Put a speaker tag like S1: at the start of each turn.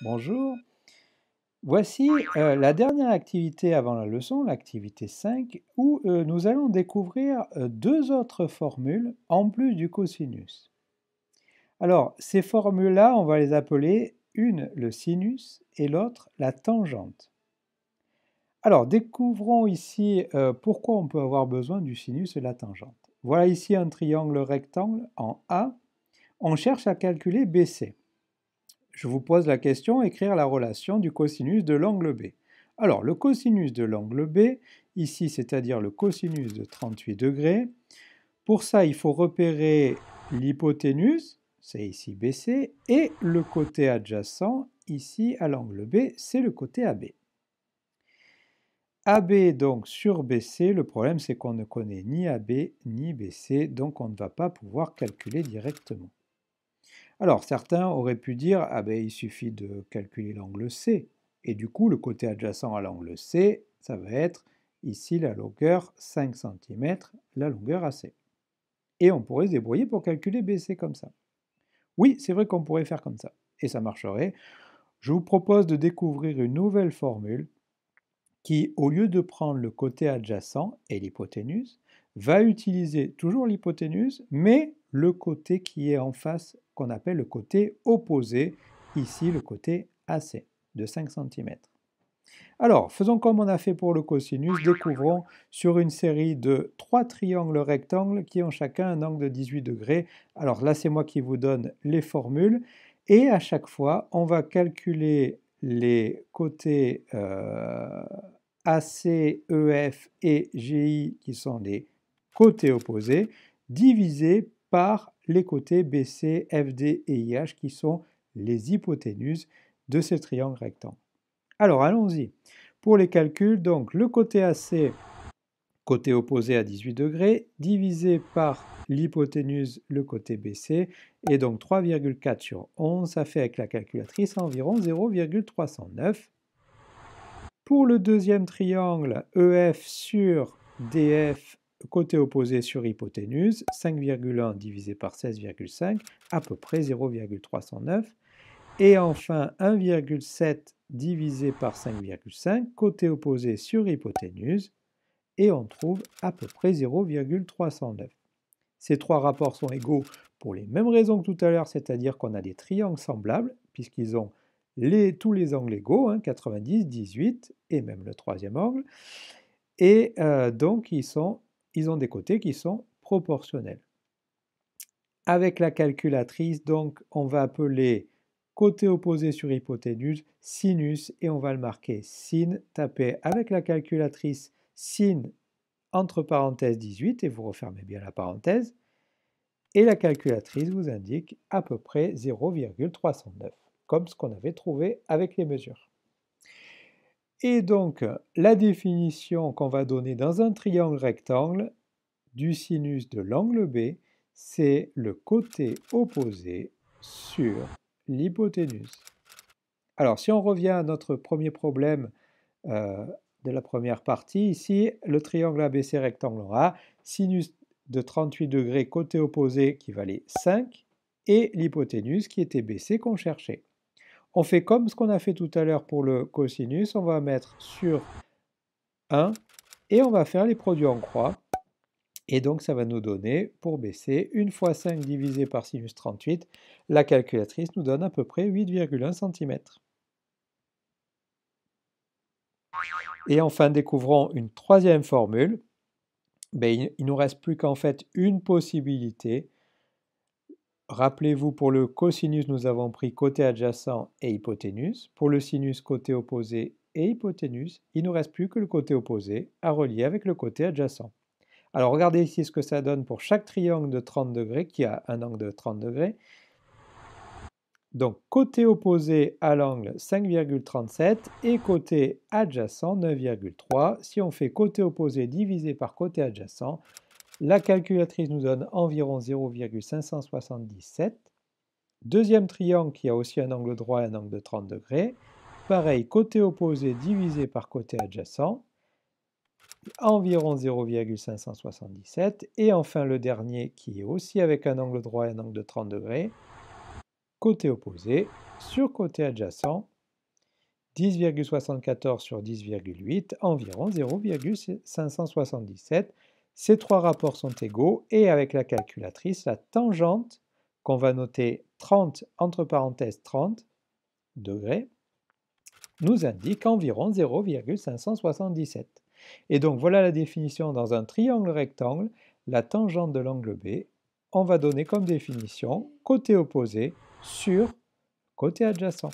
S1: Bonjour. Voici euh, la dernière activité avant la leçon, l'activité 5, où euh, nous allons découvrir euh, deux autres formules en plus du cosinus. Alors, ces formules-là, on va les appeler une le sinus et l'autre la tangente. Alors, découvrons ici pourquoi on peut avoir besoin du sinus et la tangente. Voilà ici un triangle rectangle en A. On cherche à calculer BC. Je vous pose la question, écrire la relation du cosinus de l'angle B. Alors, le cosinus de l'angle B, ici, c'est-à-dire le cosinus de 38 degrés, pour ça, il faut repérer l'hypoténuse, c'est ici BC, et le côté adjacent, ici à l'angle B, c'est le côté AB. AB donc sur BC, le problème c'est qu'on ne connaît ni AB ni BC, donc on ne va pas pouvoir calculer directement. Alors certains auraient pu dire ah ben il suffit de calculer l'angle C et du coup le côté adjacent à l'angle C ça va être ici la longueur 5 cm, la longueur AC. Et on pourrait se débrouiller pour calculer BC comme ça. Oui, c'est vrai qu'on pourrait faire comme ça et ça marcherait. Je vous propose de découvrir une nouvelle formule qui, au lieu de prendre le côté adjacent et l'hypoténuse, va utiliser toujours l'hypoténuse, mais le côté qui est en face appelle le côté opposé, ici le côté AC de 5 cm. Alors, faisons comme on a fait pour le cosinus, découvrons sur une série de trois triangles rectangles qui ont chacun un angle de 18 degrés. Alors là, c'est moi qui vous donne les formules. Et à chaque fois, on va calculer les côtés euh, AC, EF et GI, qui sont les côtés opposés, divisé par les côtés BC, FD et IH qui sont les hypoténuses de ce triangle rectangle. Alors allons-y. Pour les calculs, donc le côté AC, côté opposé à 18 degrés, divisé par l'hypoténuse, le côté BC, et donc 3,4 sur 11, ça fait avec la calculatrice environ 0,309. Pour le deuxième triangle, EF sur DF côté opposé sur hypoténuse, 5,1 divisé par 16,5, à peu près 0,309. Et enfin 1,7 divisé par 5,5, côté opposé sur hypoténuse, et on trouve à peu près 0,309. Ces trois rapports sont égaux pour les mêmes raisons que tout à l'heure, c'est-à-dire qu'on a des triangles semblables, puisqu'ils ont les, tous les angles égaux, 90, hein, 18 et même le troisième angle. Et euh, donc, ils sont ils ont des côtés qui sont proportionnels. Avec la calculatrice, donc, on va appeler côté opposé sur hypoténuse, sinus, et on va le marquer sin, Tapez avec la calculatrice sin entre parenthèses 18, et vous refermez bien la parenthèse, et la calculatrice vous indique à peu près 0,309, comme ce qu'on avait trouvé avec les mesures. Et donc, la définition qu'on va donner dans un triangle rectangle du sinus de l'angle B, c'est le côté opposé sur l'hypoténuse. Alors, si on revient à notre premier problème euh, de la première partie, ici, le triangle ABC rectangle A, sinus de 38 degrés côté opposé qui valait 5, et l'hypoténuse qui était BC qu'on cherchait. On fait comme ce qu'on a fait tout à l'heure pour le cosinus, on va mettre sur 1 et on va faire les produits en croix. Et donc ça va nous donner, pour baisser, 1 fois 5 divisé par sinus 38, la calculatrice nous donne à peu près 8,1 cm. Et enfin, découvrons une troisième formule. Ben, il ne nous reste plus qu'en fait une possibilité Rappelez-vous, pour le cosinus, nous avons pris côté adjacent et hypoténuse. Pour le sinus, côté opposé et hypoténuse. Il ne nous reste plus que le côté opposé à relier avec le côté adjacent. Alors regardez ici ce que ça donne pour chaque triangle de 30 degrés qui a un angle de 30 degrés. Donc côté opposé à l'angle 5,37 et côté adjacent 9,3. Si on fait côté opposé divisé par côté adjacent, la calculatrice nous donne environ 0,577. Deuxième triangle qui a aussi un angle droit et un angle de 30 degrés. Pareil, côté opposé divisé par côté adjacent, environ 0,577. Et enfin le dernier qui est aussi avec un angle droit et un angle de 30 degrés, côté opposé sur côté adjacent, 10,74 sur 10,8, environ 0,577. Ces trois rapports sont égaux et avec la calculatrice, la tangente, qu'on va noter 30 entre parenthèses 30 degrés, nous indique environ 0,577. Et donc voilà la définition dans un triangle rectangle, la tangente de l'angle B, on va donner comme définition côté opposé sur côté adjacent.